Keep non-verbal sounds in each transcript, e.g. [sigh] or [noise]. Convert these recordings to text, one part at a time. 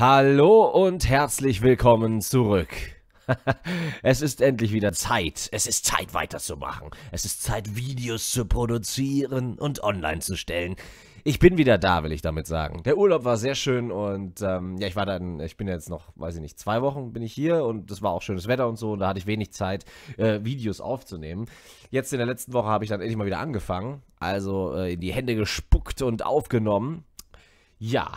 Hallo und herzlich willkommen zurück. [laughs] es ist endlich wieder Zeit. Es ist Zeit weiterzumachen. Es ist Zeit, Videos zu produzieren und online zu stellen. Ich bin wieder da, will ich damit sagen. Der Urlaub war sehr schön und ähm, ja, ich war dann, ich bin jetzt noch, weiß ich nicht, zwei Wochen bin ich hier und es war auch schönes Wetter und so und da hatte ich wenig Zeit, äh, Videos aufzunehmen. Jetzt in der letzten Woche habe ich dann endlich mal wieder angefangen, also äh, in die Hände gespuckt und aufgenommen. Ja,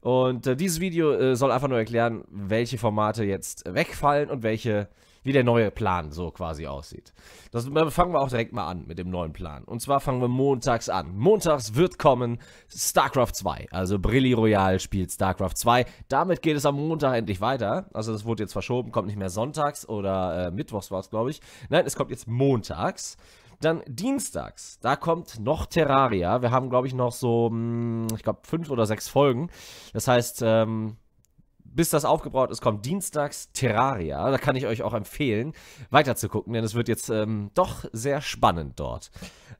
und äh, dieses Video äh, soll einfach nur erklären, welche Formate jetzt wegfallen und welche, wie der neue Plan so quasi aussieht. Das äh, fangen wir auch direkt mal an mit dem neuen Plan. Und zwar fangen wir montags an. Montags wird kommen StarCraft 2. Also Brilli Royale spielt StarCraft 2. Damit geht es am Montag endlich weiter. Also das wurde jetzt verschoben, kommt nicht mehr sonntags oder äh, mittwochs war es, glaube ich. Nein, es kommt jetzt montags. Dann dienstags, da kommt noch Terraria. Wir haben, glaube ich, noch so, hm, ich glaube, fünf oder sechs Folgen. Das heißt, ähm, bis das aufgebaut ist, kommt dienstags Terraria. Da kann ich euch auch empfehlen, weiterzugucken, denn es wird jetzt ähm, doch sehr spannend dort.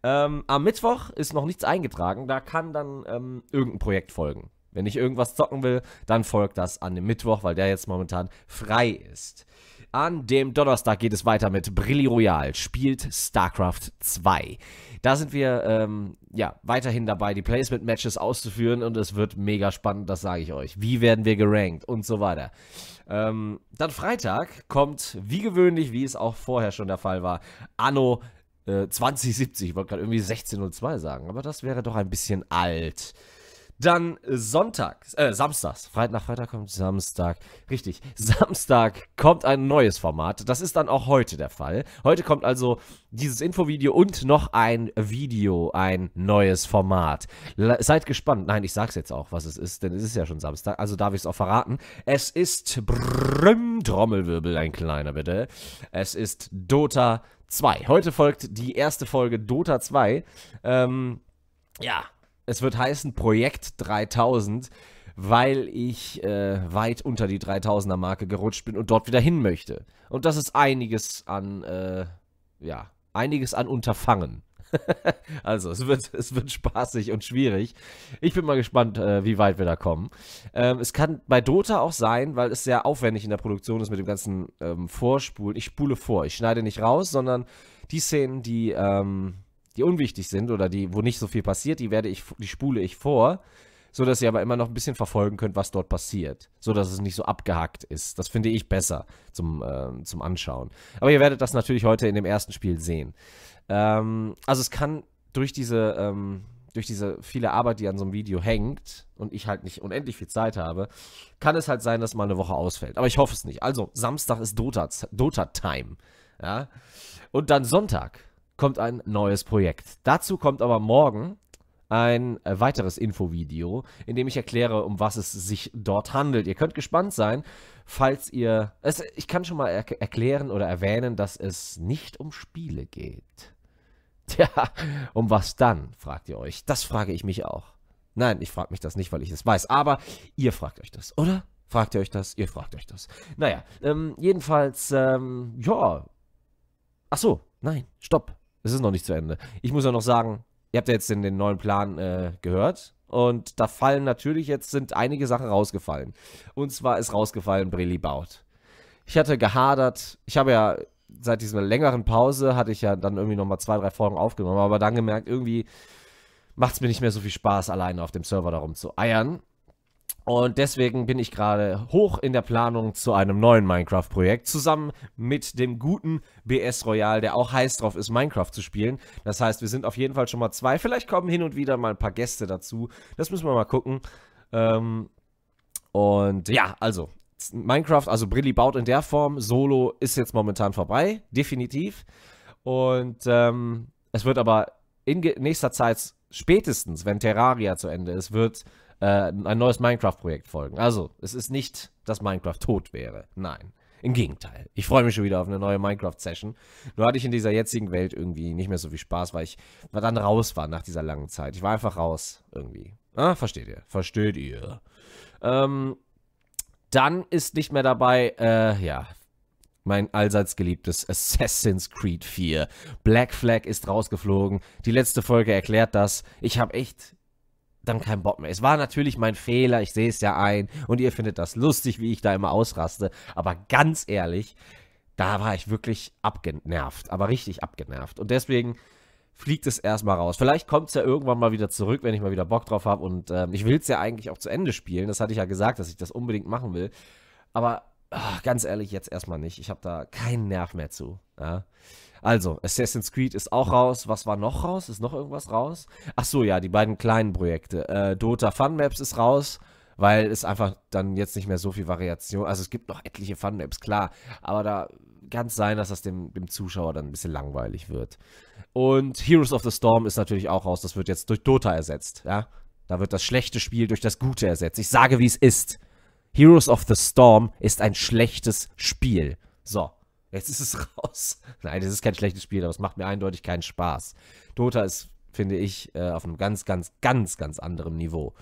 Ähm, am Mittwoch ist noch nichts eingetragen, da kann dann ähm, irgendein Projekt folgen. Wenn ich irgendwas zocken will, dann folgt das an dem Mittwoch, weil der jetzt momentan frei ist. An dem Donnerstag geht es weiter mit Brilli Royal, spielt StarCraft 2. Da sind wir ähm, ja weiterhin dabei, die Placement-Matches auszuführen und es wird mega spannend, das sage ich euch. Wie werden wir gerankt und so weiter. Ähm, dann Freitag kommt, wie gewöhnlich, wie es auch vorher schon der Fall war, Anno äh, 2070. Ich wollte gerade irgendwie 1602 sagen, aber das wäre doch ein bisschen alt. Dann Sonntag, äh, Samstags. Freitag, nach Freitag kommt Samstag. Richtig, Samstag kommt ein neues Format. Das ist dann auch heute der Fall. Heute kommt also dieses Infovideo und noch ein Video, ein neues Format. Le seid gespannt. Nein, ich sag's jetzt auch, was es ist, denn es ist ja schon Samstag, also darf ich es auch verraten. Es ist Brrrm, Trommelwirbel, ein kleiner bitte. Es ist Dota 2. Heute folgt die erste Folge Dota 2. Ähm, ja, es wird heißen Projekt 3000, weil ich äh, weit unter die 3000er Marke gerutscht bin und dort wieder hin möchte. Und das ist einiges an, äh, ja, einiges an Unterfangen. [laughs] also es wird, es wird spaßig und schwierig. Ich bin mal gespannt, äh, wie weit wir da kommen. Ähm, es kann bei Dota auch sein, weil es sehr aufwendig in der Produktion ist mit dem ganzen ähm, Vorspulen. Ich spule vor, ich schneide nicht raus, sondern die Szenen, die ähm, die unwichtig sind oder die, wo nicht so viel passiert, die werde ich, die spule ich vor, so dass ihr aber immer noch ein bisschen verfolgen könnt, was dort passiert, so dass es nicht so abgehackt ist. Das finde ich besser zum, äh, zum Anschauen. Aber ihr werdet das natürlich heute in dem ersten Spiel sehen. Ähm, also es kann durch diese ähm, durch diese viele Arbeit, die an so einem Video hängt und ich halt nicht unendlich viel Zeit habe, kann es halt sein, dass mal eine Woche ausfällt. Aber ich hoffe es nicht. Also, Samstag ist Dota-Time. ja? Und dann Sonntag kommt ein neues Projekt. Dazu kommt aber morgen ein äh, weiteres Infovideo, in dem ich erkläre, um was es sich dort handelt. Ihr könnt gespannt sein, falls ihr. Es, ich kann schon mal er erklären oder erwähnen, dass es nicht um Spiele geht. [laughs] Tja, um was dann, fragt ihr euch. Das frage ich mich auch. Nein, ich frage mich das nicht, weil ich es weiß. Aber ihr fragt euch das, oder? Fragt ihr euch das? Ihr fragt euch das. Naja, ähm, jedenfalls, ähm, ja. Ach so, nein, stopp. Es ist noch nicht zu Ende. Ich muss ja noch sagen, ihr habt ja jetzt den, den neuen Plan äh, gehört. Und da fallen natürlich jetzt sind einige Sachen rausgefallen. Und zwar ist rausgefallen Brilli Baut. Ich hatte gehadert. Ich habe ja seit dieser längeren Pause hatte ich ja dann irgendwie nochmal zwei, drei Folgen aufgenommen, aber dann gemerkt, irgendwie macht es mir nicht mehr so viel Spaß, alleine auf dem Server darum zu eiern. Und deswegen bin ich gerade hoch in der Planung zu einem neuen Minecraft-Projekt, zusammen mit dem guten BS Royal, der auch heiß drauf ist, Minecraft zu spielen. Das heißt, wir sind auf jeden Fall schon mal zwei. Vielleicht kommen hin und wieder mal ein paar Gäste dazu. Das müssen wir mal gucken. Ähm, und ja, also, Minecraft, also Brilli baut in der Form. Solo ist jetzt momentan vorbei, definitiv. Und ähm, es wird aber in nächster Zeit, spätestens, wenn Terraria zu Ende ist, wird äh, ein neues Minecraft-Projekt folgen. Also, es ist nicht, dass Minecraft tot wäre. Nein. Im Gegenteil. Ich freue mich schon wieder auf eine neue Minecraft-Session. Nur hatte ich in dieser jetzigen Welt irgendwie nicht mehr so viel Spaß, weil ich dann raus war nach dieser langen Zeit. Ich war einfach raus irgendwie. Ah, versteht ihr. Versteht ihr. Ähm, dann ist nicht mehr dabei, äh, ja, mein allseits geliebtes Assassin's Creed 4. Black Flag ist rausgeflogen. Die letzte Folge erklärt das. Ich habe echt dann keinen Bock mehr. Es war natürlich mein Fehler, ich sehe es ja ein und ihr findet das lustig, wie ich da immer ausraste, aber ganz ehrlich, da war ich wirklich abgenervt, aber richtig abgenervt und deswegen fliegt es erstmal raus. Vielleicht kommt es ja irgendwann mal wieder zurück, wenn ich mal wieder Bock drauf habe und ähm, ich will es ja eigentlich auch zu Ende spielen, das hatte ich ja gesagt, dass ich das unbedingt machen will, aber Ach, ganz ehrlich, jetzt erstmal nicht. Ich habe da keinen Nerv mehr zu. Ja? Also, Assassin's Creed ist auch raus. Was war noch raus? Ist noch irgendwas raus? Ach so, ja, die beiden kleinen Projekte. Äh, Dota Fun Maps ist raus, weil es einfach dann jetzt nicht mehr so viel Variation. Also es gibt noch etliche Fun Maps, klar. Aber da kann es sein, dass das dem, dem Zuschauer dann ein bisschen langweilig wird. Und Heroes of the Storm ist natürlich auch raus. Das wird jetzt durch Dota ersetzt. Ja? Da wird das schlechte Spiel durch das gute ersetzt. Ich sage, wie es ist. Heroes of the Storm ist ein schlechtes Spiel. So, jetzt ist es [laughs] raus. Nein, es ist kein schlechtes Spiel, aber es macht mir eindeutig keinen Spaß. Dota ist, finde ich, äh, auf einem ganz, ganz, ganz, ganz anderen Niveau.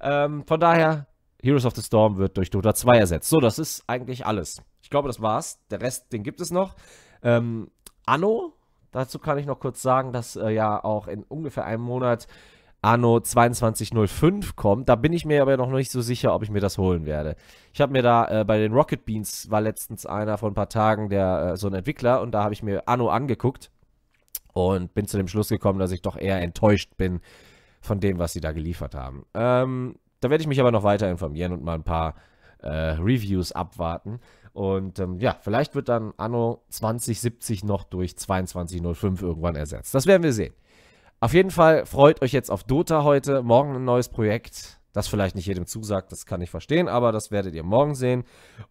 Ähm, von daher, Heroes of the Storm wird durch Dota 2 ersetzt. So, das ist eigentlich alles. Ich glaube, das war's. Der Rest, den gibt es noch. Ähm, Anno, dazu kann ich noch kurz sagen, dass äh, ja auch in ungefähr einem Monat Anno 2205 kommt. Da bin ich mir aber noch nicht so sicher, ob ich mir das holen werde. Ich habe mir da äh, bei den Rocket Beans war letztens einer vor ein paar Tagen der äh, so ein Entwickler und da habe ich mir Anno angeguckt und bin zu dem Schluss gekommen, dass ich doch eher enttäuscht bin von dem, was sie da geliefert haben. Ähm, da werde ich mich aber noch weiter informieren und mal ein paar äh, Reviews abwarten. Und ähm, ja, vielleicht wird dann Anno 2070 noch durch 2205 irgendwann ersetzt. Das werden wir sehen. Auf jeden Fall freut euch jetzt auf Dota heute. Morgen ein neues Projekt. Das vielleicht nicht jedem zusagt, das kann ich verstehen, aber das werdet ihr morgen sehen.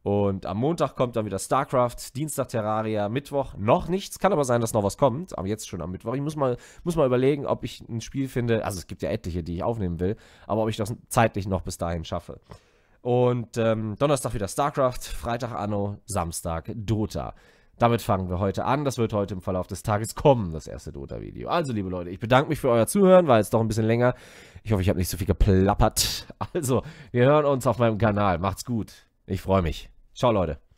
Und am Montag kommt dann wieder StarCraft, Dienstag Terraria, Mittwoch noch nichts. Kann aber sein, dass noch was kommt, aber jetzt schon am Mittwoch. Ich muss mal, muss mal überlegen, ob ich ein Spiel finde. Also es gibt ja etliche, die ich aufnehmen will, aber ob ich das zeitlich noch bis dahin schaffe. Und ähm, Donnerstag wieder StarCraft, Freitag Anno, Samstag Dota. Damit fangen wir heute an. Das wird heute im Verlauf des Tages kommen, das erste Dota-Video. Also, liebe Leute, ich bedanke mich für euer Zuhören, war jetzt doch ein bisschen länger. Ich hoffe, ich habe nicht so viel geplappert. [laughs] Also, wir hören uns auf meinem Kanal. Macht's gut. Ich freue mich. Ciao, Leute.